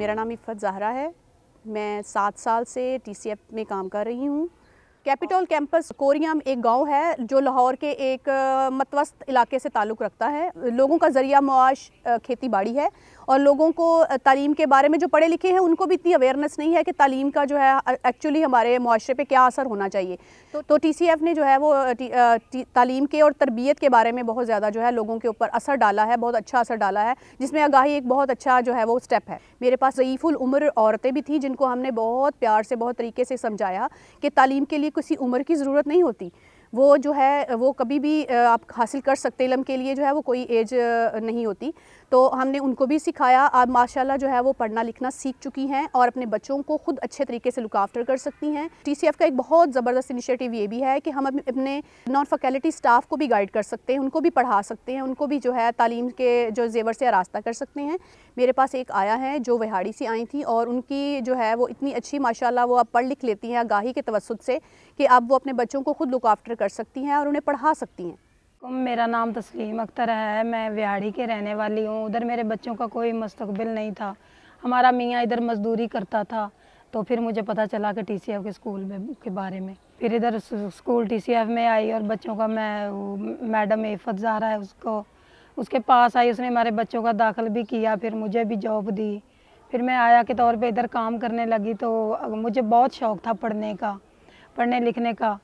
मेरा नाम इफ़त ज़हरा है मैं सात साल से टी में काम कर रही हूँ कैपिटल कैंपस कोरियम एक गांव है जो लाहौर के एक मतवस्त इलाके से ताल्लुक़ रखता है लोगों का ज़रिया मुआश खेती बाड़ी है और लोगों को तालीम के बारे में जो पढ़े लिखे हैं उनको भी इतनी अवेयरनेस नहीं है कि तालीम का जो है एक्चुअली हमारे माशरे पे क्या असर होना चाहिए तो तो टी ने जो है वो तालीम के और तरबियत के बारे में बहुत ज़्यादा जो है लोगों के ऊपर असर डाला है बहुत अच्छा असर डाला है जिसमें आगाही एक बहुत अच्छा जो है वो स्टेप है मेरे पास रईफ़ुल उम्र औरतें भी थी जिनको हमने बहुत प्यार से बहुत तरीके से समझाया कि तालीम के लिए लिए किसी उम्र की ज़रूरत नहीं होती वो जो है वो कभी भी आप हासिल कर सकते इलम के लिए जो है वो कोई एज नहीं होती तो हमने उनको भी सिखाया आप माशाल्लाह जो है वो पढ़ना लिखना सीख चुकी हैं और अपने बच्चों को खुद अच्छे तरीके से लुक आफ्टर कर सकती हैं टी का एक बहुत ज़बरदस्त इनिशिएटिव ये भी है कि हम अपने नॉन फैकल्टी स्टाफ को भी गाइड कर सकते हैं उनको भी पढ़ा सकते हैं उनको भी जो है तालीम के जो जेवर से रास्ता कर सकते हैं मेरे पास एक आया है जो वहाड़ी से आई थी और उनकी जो है वो इतनी अच्छी माशाला वो आप पढ़ लिख लेती हैं आगाही के तवसत से कि अब वो अपने बच्चों को खुद लुक आफ्टर कर सकती हैं और उन्हें पढ़ा सकती हैं मेरा नाम तस्लीम अख्तर है मैं व्याड़ी के रहने वाली हूँ उधर मेरे बच्चों का कोई मुस्तबिल नहीं था हमारा मियाँ इधर मजदूरी करता था तो फिर मुझे पता चला कि टी सी एफ़ के स्कूल में के बारे में फिर इधर स्कूल टी सी एफ़ में आई और बच्चों का मैं मैडम एफत रहा है उसको उसके पास आई उसने हमारे बच्चों का दाखिल भी किया फिर मुझे भी जॉब दी फिर मैं आया के तौर पे इधर काम करने लगी तो मुझे बहुत शौक़ था पढ़ने का पढ़ने लिखने का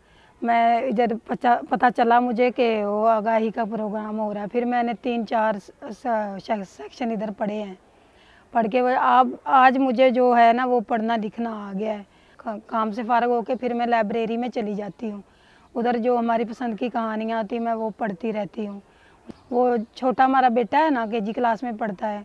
मैं इधर पता पता चला मुझे कि वो आगाही का प्रोग्राम हो रहा है फिर मैंने तीन चार सेक्शन इधर पढ़े हैं पढ़ के अब आज मुझे जो है ना वो पढ़ना लिखना आ गया है काम से फारग होकर फिर मैं लाइब्रेरी में चली जाती हूँ उधर जो हमारी पसंद की कहानियाँ आती मैं वो पढ़ती रहती हूँ वो छोटा हमारा बेटा है ना के जी क्लास में पढ़ता है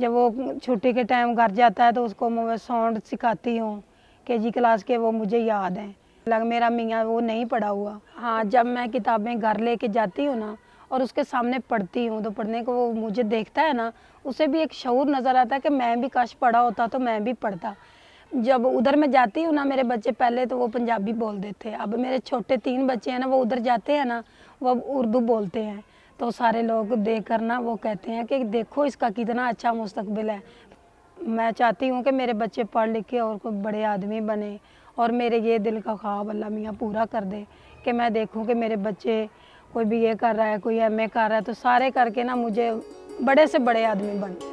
जब वो छुट्टी के टाइम घर जाता है तो उसको मैं साउंड सिखाती हूँ के जी क्लास के वो मुझे याद हैं लग मेरा मियाँ वो नहीं पढ़ा हुआ हाँ जब मैं किताबें घर लेके जाती हूँ ना और उसके सामने पढ़ती हूँ तो पढ़ने को वो मुझे देखता है ना उसे भी एक शौर नज़र आता है कि मैं भी काश पढ़ा होता तो मैं भी पढ़ता जब उधर मैं जाती हूँ ना मेरे बच्चे पहले तो वो पंजाबी बोल देते हैं अब मेरे छोटे तीन बच्चे हैं ना वो उधर जाते हैं ना वो उर्दू बोलते हैं तो सारे लोग देख कर ना वो कहते हैं कि देखो इसका कितना अच्छा मुस्तबिल है मैं चाहती हूँ कि मेरे बच्चे पढ़ लिख के और कोई बड़े आदमी बने और मेरे ये दिल का ख्वाब अल्लाह मियाँ पूरा कर दे कि मैं देखूँ कि मेरे बच्चे कोई बी ए कर रहा है कोई एम ए कर रहा है तो सारे करके ना मुझे बड़े से बड़े आदमी बन